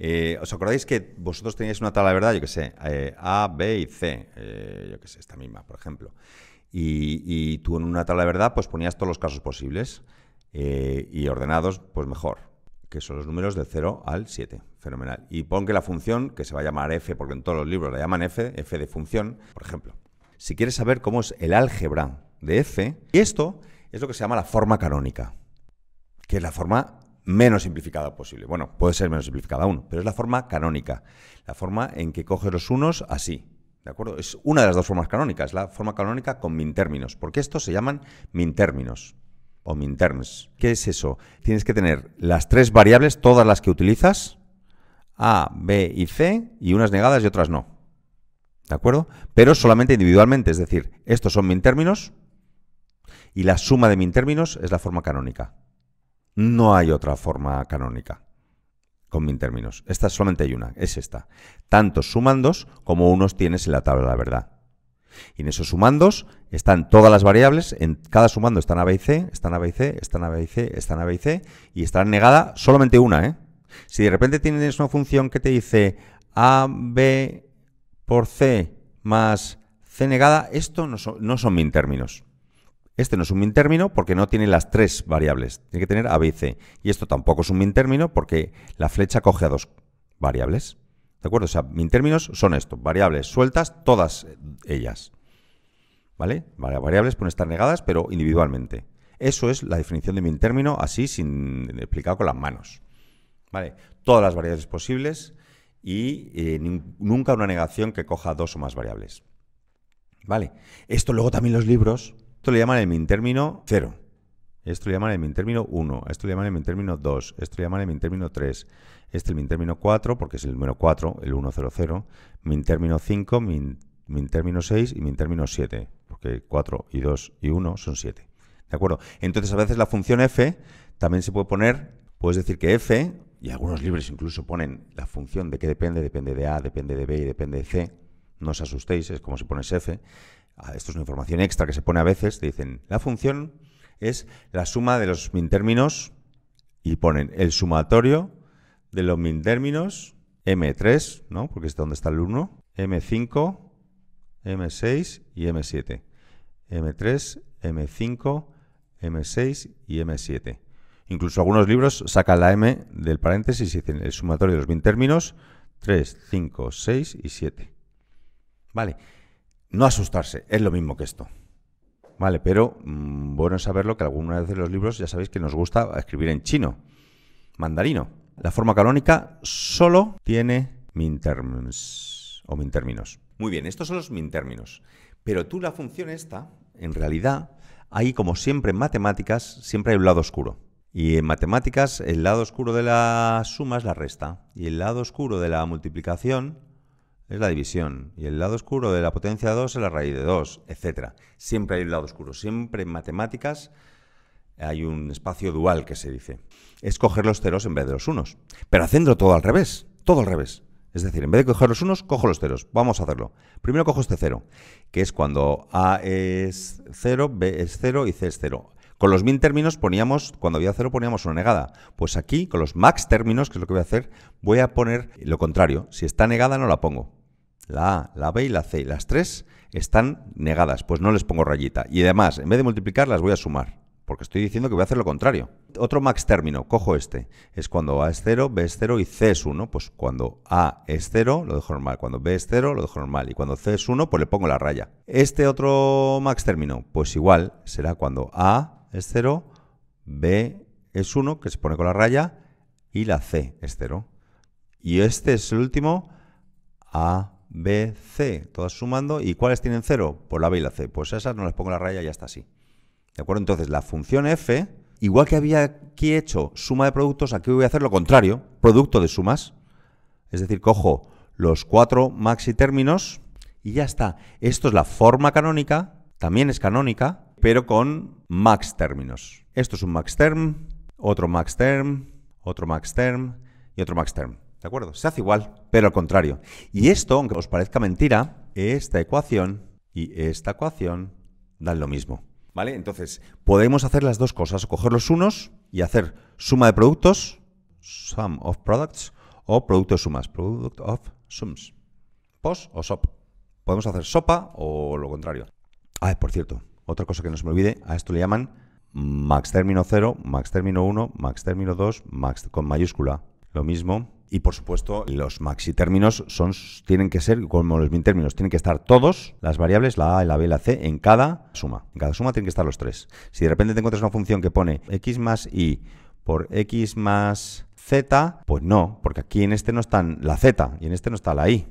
Eh, ¿Os acordáis que vosotros teníais una tabla de verdad, yo que sé, eh, A, B y C, eh, yo que sé, esta misma, por ejemplo? Y, tú en una tabla de verdad pues ponías todos los casos posibles y ordenados, pues mejor, que son los números del 0 al 7. Fenomenal. Y pon que la función, que se va a llamar F, porque en todos los libros la llaman F, F de función, por ejemplo. Si quieres saber cómo es el álgebra de F, y esto es lo que se llama la forma canónica, que es la forma menos simplificada posible. Bueno, puede ser menos simplificada aún, pero es la forma canónica, la forma en que coges los unos así. ¿De acuerdo? Es una de las dos formas canónicas, la forma canónica con min términos, porque estos se llaman términos o terms. ¿Qué es eso? Tienes que tener las tres variables, todas las que utilizas, A, B y C, y unas negadas y otras no. ¿De acuerdo? Pero solamente individualmente, es decir, estos son min términos y la suma de min términos es la forma canónica. No hay otra forma canónica con min términos. Esta solamente hay una, es esta. Tantos sumandos como unos tienes en la tabla de verdad. Y en esos sumandos están todas las variables, en cada sumando están A, B y C, están A, B y C, están A, B y C, están A, B y C, y están negada solamente una. ¿eh? Si de repente tienes una función que te dice A, B por C más C negada, esto no son, no son min términos. Este no es un min-término porque no tiene las tres variables, tiene que tener A, B y C. Y esto tampoco es un min-término porque la flecha coge a dos variables. ¿De acuerdo? O sea, min-términos son esto, variables sueltas, todas ellas. ¿Vale? Variables pueden estar negadas, pero individualmente. Eso es la definición de min-término así sin explicado con las manos. ¿Vale? Todas las variables posibles y eh, nunca una negación que coja dos o más variables. ¿Vale? Esto luego también los libros esto le llaman el término 0. Esto le llaman el término 1. Esto le llaman el término 2. Esto le llaman el término 3. Este el término 4, porque es el número 4, el 100. término 5, mi término 6 y mi término 7. Porque 4 y 2 y 1 son 7. ¿De acuerdo? Entonces, a veces la función f también se puede poner, puedes decir que f, y algunos libros incluso ponen la función de qué depende, depende de a, depende de b y depende de c. No os asustéis, es como si pones f. Ah, esto es una información extra que se pone a veces, te dicen, la función es la suma de los mintérminos y ponen el sumatorio de los mintérminos M3, ¿no? Porque es donde está el 1, M5, M6 y M7. M3, M5, M6 y M7. Incluso algunos libros sacan la M del paréntesis y dicen el sumatorio de los términos 3, 5, 6 y 7. Vale. No asustarse, es lo mismo que esto. Vale, pero mm, bueno saberlo que alguna vez en los libros ya sabéis que nos gusta escribir en chino, mandarino. La forma canónica solo tiene minterms o minterminos. Muy bien, estos son los minterminos. Pero tú la función esta, en realidad, ahí como siempre en matemáticas, siempre hay un lado oscuro. Y en matemáticas el lado oscuro de la suma es la resta y el lado oscuro de la multiplicación es la división. Y el lado oscuro de la potencia 2 es la raíz de 2, etc. Siempre hay un lado oscuro. Siempre en matemáticas hay un espacio dual que se dice. Es coger los ceros en vez de los unos. Pero haciendo todo al revés. Todo al revés. Es decir, en vez de coger los unos, cojo los ceros. Vamos a hacerlo. Primero cojo este cero, que es cuando A es 0, B es 0 y C es 0. Con los min términos poníamos, cuando había cero poníamos una negada. Pues aquí, con los max términos, que es lo que voy a hacer, voy a poner lo contrario. Si está negada no la pongo. La A, la B y la C, las tres están negadas, pues no les pongo rayita. Y además, en vez de multiplicar, las voy a sumar, porque estoy diciendo que voy a hacer lo contrario. Otro max término, cojo este, es cuando A es 0, B es 0 y C es 1. Pues cuando A es 0 lo dejo normal, cuando B es 0 lo dejo normal y cuando C es 1 pues le pongo la raya. Este otro max término, pues igual será cuando A es 0, B es 1 que se pone con la raya y la C es 0. Y este es el último A B, C, todas sumando. ¿Y cuáles tienen cero? Pues la B y la C. Pues esas no les pongo la raya y ya está así. ¿De acuerdo? Entonces la función F, igual que había aquí hecho suma de productos, aquí voy a hacer lo contrario, producto de sumas. Es decir, cojo los cuatro maxi términos y ya está. Esto es la forma canónica, también es canónica, pero con max términos. Esto es un max term, otro max term, otro max term y otro max term. ¿De acuerdo? Se hace igual, pero al contrario. Y esto, aunque os parezca mentira, esta ecuación y esta ecuación dan lo mismo. ¿Vale? Entonces, podemos hacer las dos cosas, coger los unos y hacer suma de productos, sum of products, o producto de sumas, product of sums, pos o sop. Podemos hacer sopa o lo contrario. Ah, por cierto, otra cosa que no se me olvide, a esto le llaman max término 0, max término 1, max término 2, max con mayúscula. Lo mismo y por supuesto, los maxi términos son, tienen que ser como los min términos, tienen que estar todos las variables, la a, la b y la c, en cada suma. En cada suma tienen que estar los tres. Si de repente te encuentras una función que pone x más y por x más z, pues no, porque aquí en este no están la z y en este no está la i.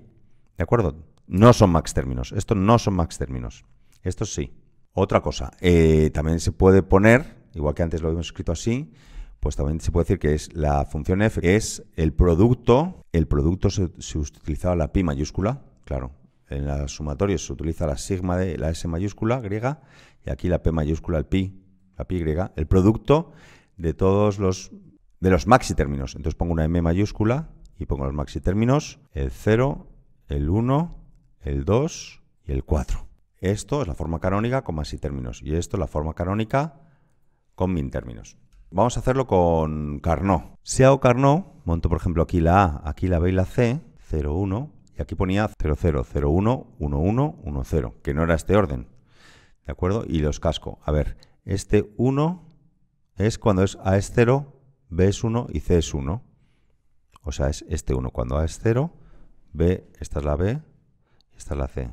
¿De acuerdo? No son max términos. Estos no son max términos. Esto sí. Otra cosa, eh, también se puede poner, igual que antes lo habíamos escrito así, pues también se puede decir que es la función f, es el producto, el producto se, utilizaba la pi mayúscula, claro, en la sumatoria se utiliza la sigma de la s mayúscula griega y aquí la p mayúscula, el pi, la pi griega, el producto de todos los, de los maxi términos. Entonces pongo una m mayúscula y pongo los maxi términos, el 0, el 1, el 2 y el 4. Esto es la forma canónica con maxi términos y esto es la forma canónica con min términos. Vamos a hacerlo con Carnot. Si hago Carnot, monto por ejemplo aquí la A, aquí la B y la C, 0, 1, y aquí ponía 0, 0, 0, 1, 1, 1, 1, 0, que no era este orden. ¿De acuerdo? Y los casco. A ver, este 1 es cuando es A es 0, B es 1 y C es 1. O sea, es este 1. Cuando A es 0, B, esta es la B, esta es la C.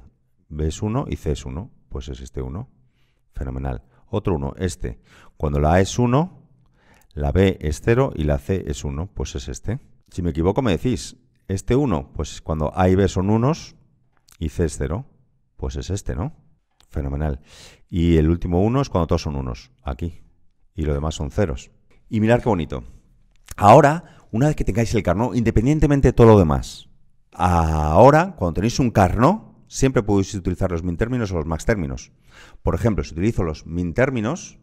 B es 1 y C es 1. Pues es este 1. Fenomenal. Otro 1, este. Cuando la A es 1, la B es 0 y la C es 1, pues es este. Si me equivoco me decís, este 1, pues cuando A y B son unos y C es 0, pues es este, ¿no? Fenomenal. Y el último 1 es cuando todos son unos, aquí. Y lo demás son ceros. Y mirad qué bonito. Ahora, una vez que tengáis el carno, independientemente de todo lo demás, ahora, cuando tenéis un carno, siempre podéis utilizar los min términos o los max términos. Por ejemplo, si utilizo los min términos,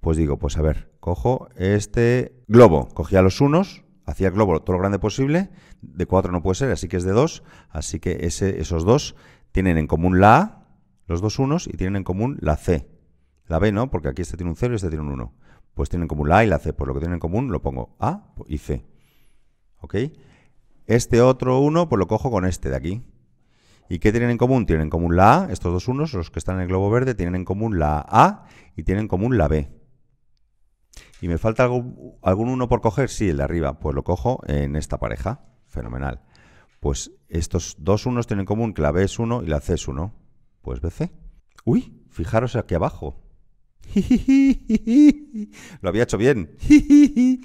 pues digo, pues a ver, cojo este globo, cogía los unos, hacía el globo todo lo grande posible, de cuatro no puede ser, así que es de dos, así que esos dos tienen en común la A, los dos unos, y tienen en común la C. La B no, porque aquí este tiene un 0 y este tiene un 1. Pues tienen en común la A y la C, pues lo que tienen en común lo pongo A y C. ¿Ok? Este otro uno, pues lo cojo con este de aquí. ¿Y qué tienen en común? Tienen en común la A, estos dos unos, los que están en el globo verde, tienen en común la A y tienen en común la B. ¿Y me falta algún, uno por coger? Sí, el de arriba. Pues lo cojo en esta pareja. Fenomenal. Pues estos dos unos tienen en común que la B es uno y la C es uno. Pues BC. Uy, fijaros aquí abajo. Lo había hecho bien.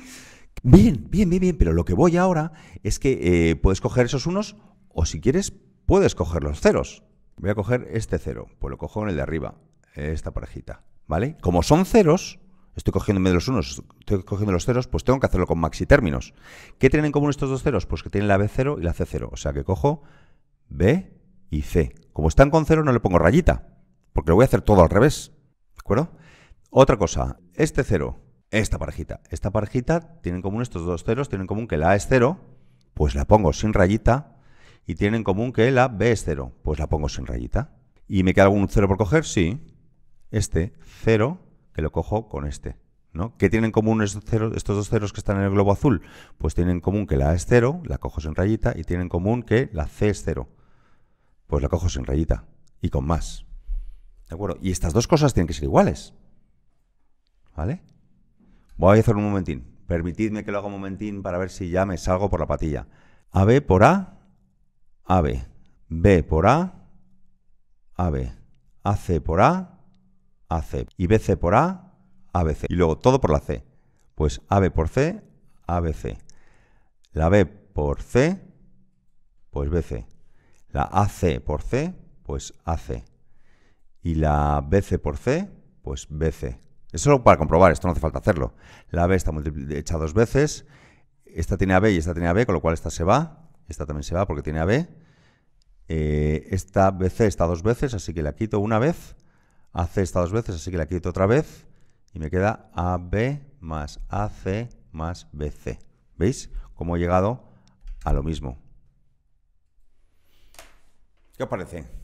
Bien, bien, bien, bien. Pero lo que voy ahora es que eh, puedes coger esos unos o si quieres puedes coger los ceros. Voy a coger este cero. Pues lo cojo en el de arriba. Esta parejita. ¿Vale? Como son ceros, estoy medio de los unos, estoy cogiendo los ceros, pues tengo que hacerlo con maxi términos. ¿Qué tienen en común estos dos ceros? Pues que tienen la B0 y la C0. O sea que cojo B y C. Como están con cero, no le pongo rayita, porque lo voy a hacer todo al revés. ¿De acuerdo? Otra cosa, este cero, esta parejita. Esta parejita tienen en común estos dos ceros, tienen en común que la A es cero, pues la pongo sin rayita, y tienen en común que la B es cero, pues la pongo sin rayita. ¿Y me queda algún cero por coger? Sí. Este cero que lo cojo con este. ¿no? ¿Qué tienen en común estos, estos dos ceros que están en el globo azul? Pues tienen en común que la A es cero, la cojo sin rayita, y tienen en común que la C es cero, Pues la cojo sin rayita y con más. ¿De acuerdo? Y estas dos cosas tienen que ser iguales. ¿Vale? Voy a hacer un momentín. Permitidme que lo haga un momentín para ver si ya me salgo por la patilla. AB por A, AB. B por A, AB. AC por A, AC. Y BC por A, ABC. Y luego todo por la C. Pues AB por C, ABC. La B por C, pues BC. La AC por C, pues AC. Y la BC por C, pues BC. Es solo para comprobar, esto no hace falta hacerlo. La B está hecha dos veces. Esta tiene AB y esta tiene AB, con lo cual esta se va. Esta también se va porque tiene AB. Eh, esta BC está dos veces, así que la quito una vez. AC está dos veces, así que la quito otra vez y me queda AB más AC más BC. ¿Veis cómo he llegado a lo mismo? ¿Qué os parece?